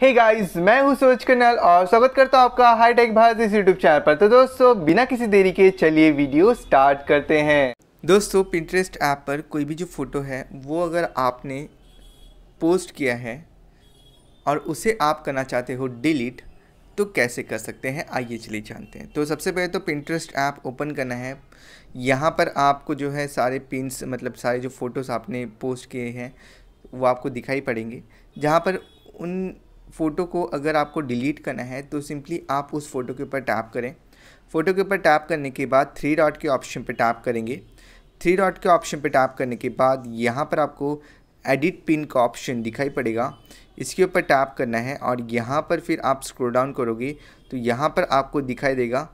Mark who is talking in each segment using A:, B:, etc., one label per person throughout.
A: हे hey guys मैं हूं सूरज कनल और स्वागत करता हूं आपका हाईटेक भारत इस यूट्यूब चैनल पर तो दोस्तों बिना किसी देरी के चलिए वीडियो स्टार्ट करते हैं दोस्तों पिंटरेस्ट ऐप पर कोई भी जो फ़ोटो है वो अगर आपने पोस्ट किया है और उसे आप करना चाहते हो डिलीट तो कैसे कर सकते हैं आइए चलिए जानते हैं तो सबसे पहले तो पिंटरेस्ट ऐप ओपन करना है यहाँ पर आपको जो है सारे पिंस मतलब सारे जो फ़ोटोज़ आपने पोस्ट किए हैं वो आपको दिखाई पड़ेंगे जहाँ पर उन फ़ोटो को अगर आपको डिलीट करना है तो सिंपली आप उस फ़ोटो के ऊपर टैप करें फ़ोटो के ऊपर टैप करने के बाद थ्री डॉट के ऑप्शन पर टैप करेंगे थ्री डॉट के ऑप्शन पर टैप करने के बाद यहाँ पर आपको एडिट पिन का ऑप्शन दिखाई पड़ेगा इसके ऊपर टैप करना है और यहाँ पर फिर आप स्क्रोल डाउन करोगे तो यहाँ पर आपको दिखाई देगा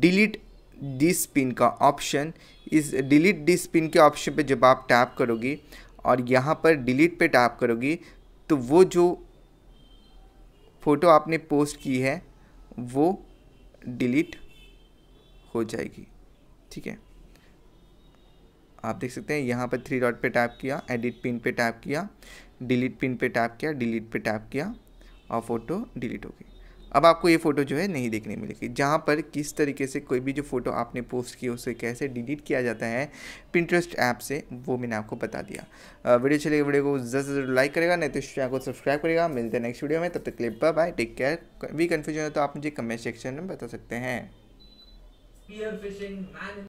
A: डिलीट दिस पिन का ऑप्शन इस डिलीट दिस पिन के ऑप्शन पे जब आप टैप करोगे और यहाँ पर डिलीट पे टैप करोगे तो वो जो फ़ोटो आपने पोस्ट की है वो डिलीट हो जाएगी ठीक है आप देख सकते हैं यहाँ पर थ्री डॉट पे टैप किया एडिट पिन पे टैप किया डिलीट पिन पे टैप किया डिलीट पे टैप किया और फोटो डिलीट हो गई अब आपको ये फ़ोटो जो है नहीं देखने मिलेगी जहाँ पर किस तरीके से कोई भी जो फ़ोटो आपने पोस्ट की उसे कैसे डिलीट किया जाता है पिंट्रस्ट ऐप से वो मैंने आपको बता दिया वीडियो चलेगी वीडियो को जरूर जरूर लाइक करेगा नहीं तो चैनल को सब्सक्राइब करेगा मिलते हैं नेक्स्ट वीडियो में तब तक क्लिप बाय टेक केयर भी कन्फ्यूजन हो तो आप मुझे कमेंट सेक्शन में बता सकते हैं